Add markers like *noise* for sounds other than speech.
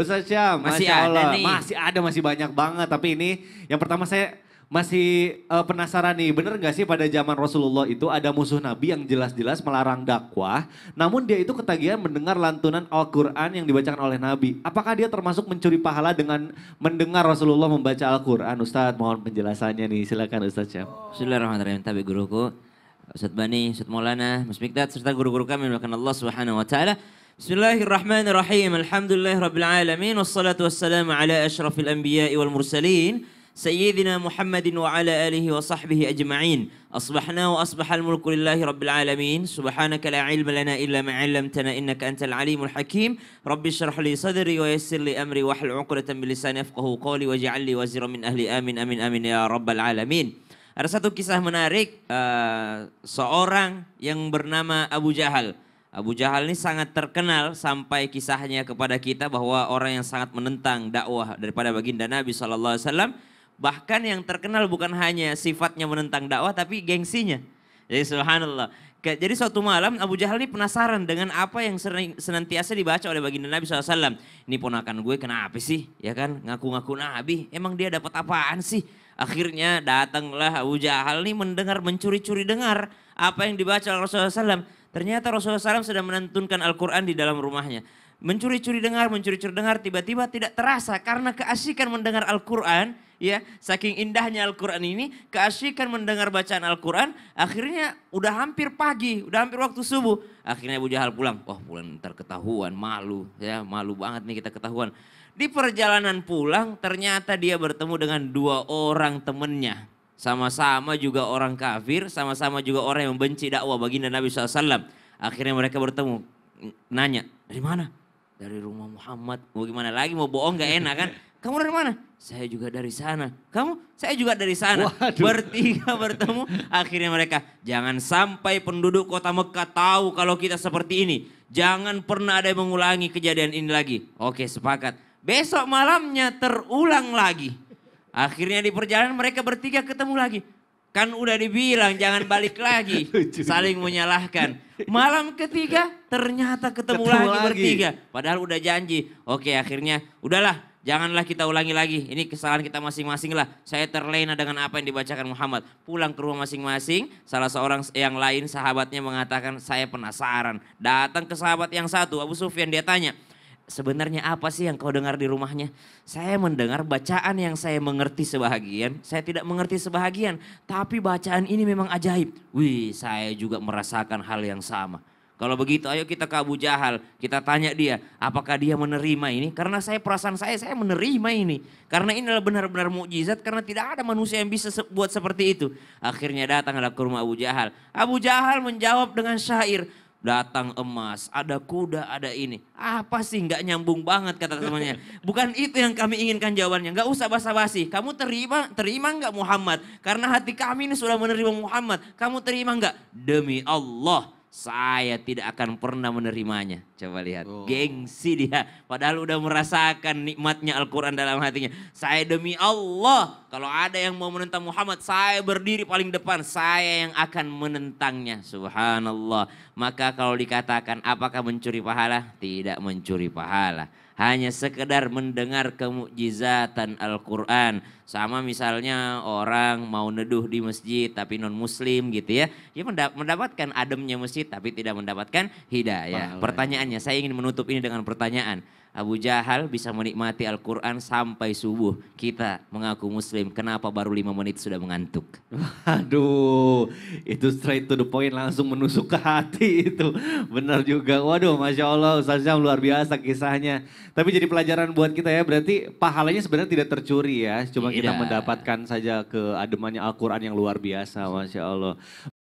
Ustaz Syam, masih Masya Allah. ada nih. Masih ada, masih banyak banget. Tapi ini yang pertama saya masih uh, penasaran nih, bener gak sih pada zaman Rasulullah itu ada musuh Nabi yang jelas-jelas melarang dakwah, namun dia itu ketagihan mendengar lantunan Al-Quran yang dibacakan oleh Nabi. Apakah dia termasuk mencuri pahala dengan mendengar Rasulullah membaca Al-Quran? Ustadz mohon penjelasannya nih, silakan Ustadz Syam. Bismillahirrahmanirrahim, tapi guruku. Ustadz Bani, Ustadz Maulana, Mas Mikdad, serta guru-guru kami Allah Subhanahu wa taala. بسم الله الرحمن الرحيم الحمد لله رب العالمين والصلاة والسلام على أشرف الأنبياء والمرسلين سيدنا محمد وعلى آله وصحبه أجمعين أصبحنا وأصبح الملك لله رب العالمين سبحانك لا علم لنا إلا ما علمتنا إنك أنت العليم الحكيم رب اشرح لي صدري ويسر لي أمري واحلل عقدة من لساني يفقه قولي واجعل لي وزيرا من أهلي آمين آمين آمين يا رب العالمين Ada satu kisah menarik uh, seorang yang bernama Abu Jahal. Abu Jahal ini sangat terkenal sampai kisahnya kepada kita bahwa orang yang sangat menentang dakwah daripada baginda Nabi saw. Bahkan yang terkenal bukan hanya sifatnya menentang dakwah tapi gengsinya. Jadi subhanallah. Jadi suatu malam Abu Jahal ini penasaran dengan apa yang sering, senantiasa dibaca oleh baginda Nabi SAW. Ini ponakan gue kenapa sih? Ya kan ngaku-ngaku Nabi. Emang dia dapat apaan sih? Akhirnya datanglah Abu Jahal ini mendengar mencuri-curi dengar apa yang dibaca oleh Rasulullah SAW Ternyata Rasulullah SAW sedang menentunkan Al-Quran di dalam rumahnya. Mencuri-curi dengar, mencuri-curi dengar, tiba-tiba tidak terasa karena keasikan mendengar Al-Quran, ya saking indahnya Al-Quran ini, keasikan mendengar bacaan Al-Quran, akhirnya udah hampir pagi, udah hampir waktu subuh. Akhirnya Abu Jahal pulang, wah oh, pulang ntar ketahuan, malu, ya malu banget nih kita ketahuan. Di perjalanan pulang ternyata dia bertemu dengan dua orang temennya. Sama-sama juga orang kafir, sama-sama juga orang yang membenci dakwah baginda Nabi SAW. Akhirnya mereka bertemu, nanya, dari mana? Dari rumah Muhammad. Mau gimana lagi, mau bohong gak enak kan? *laughs* Kamu dari mana? Saya juga dari sana. Kamu? Saya juga dari sana. Waduh. Bertiga *laughs* bertemu. Akhirnya mereka, jangan sampai penduduk kota Mekah tahu kalau kita seperti ini. Jangan pernah ada yang mengulangi kejadian ini lagi. Oke, sepakat. Besok malamnya terulang lagi. Akhirnya di perjalanan mereka bertiga ketemu lagi. Kan udah dibilang jangan balik lagi. *laughs* Saling menyalahkan. Malam ketiga ternyata ketemu, ketemu lagi, lagi bertiga. Padahal udah janji. Oke akhirnya udahlah janganlah kita ulangi lagi. Ini kesalahan kita masing-masing lah. Saya terlena dengan apa yang dibacakan Muhammad. Pulang ke rumah masing-masing. Salah seorang yang lain sahabatnya mengatakan saya penasaran. Datang ke sahabat yang satu Abu Sufyan dia tanya sebenarnya apa sih yang kau dengar di rumahnya? Saya mendengar bacaan yang saya mengerti sebahagian, saya tidak mengerti sebahagian, tapi bacaan ini memang ajaib. Wih, saya juga merasakan hal yang sama. Kalau begitu ayo kita ke Abu Jahal, kita tanya dia apakah dia menerima ini? Karena saya perasaan saya, saya menerima ini. Karena ini adalah benar-benar mukjizat karena tidak ada manusia yang bisa buat seperti itu. Akhirnya datanglah ke rumah Abu Jahal. Abu Jahal menjawab dengan syair, datang emas, ada kuda, ada ini. Apa sih nggak nyambung banget kata temannya. Bukan itu yang kami inginkan jawabannya. Nggak usah basa-basi. Kamu terima terima nggak Muhammad? Karena hati kami ini sudah menerima Muhammad. Kamu terima nggak? Demi Allah, saya tidak akan pernah menerimanya. Coba lihat, oh. gengsi dia. Padahal udah merasakan nikmatnya Al-Quran dalam hatinya. Saya demi Allah, kalau ada yang mau menentang Muhammad, saya berdiri paling depan. Saya yang akan menentangnya. Subhanallah. Maka kalau dikatakan apakah mencuri pahala? Tidak mencuri pahala. Hanya sekedar mendengar kemujizatan Al-Quran. Sama misalnya orang mau neduh di masjid tapi non muslim gitu ya. Dia mendapatkan ademnya masjid masjid tapi tidak mendapatkan hidayah. Pahala. Pertanyaannya, saya ingin menutup ini dengan pertanyaan. Abu Jahal bisa menikmati Al-Quran sampai subuh. Kita mengaku muslim, kenapa baru lima menit sudah mengantuk? Aduh, itu straight to the point langsung menusuk ke hati itu. Benar juga, waduh Masya Allah Ustaz luar biasa kisahnya. Tapi jadi pelajaran buat kita ya, berarti pahalanya sebenarnya tidak tercuri ya. Cuma tidak. kita mendapatkan saja keademannya Al-Quran yang luar biasa Masya Allah.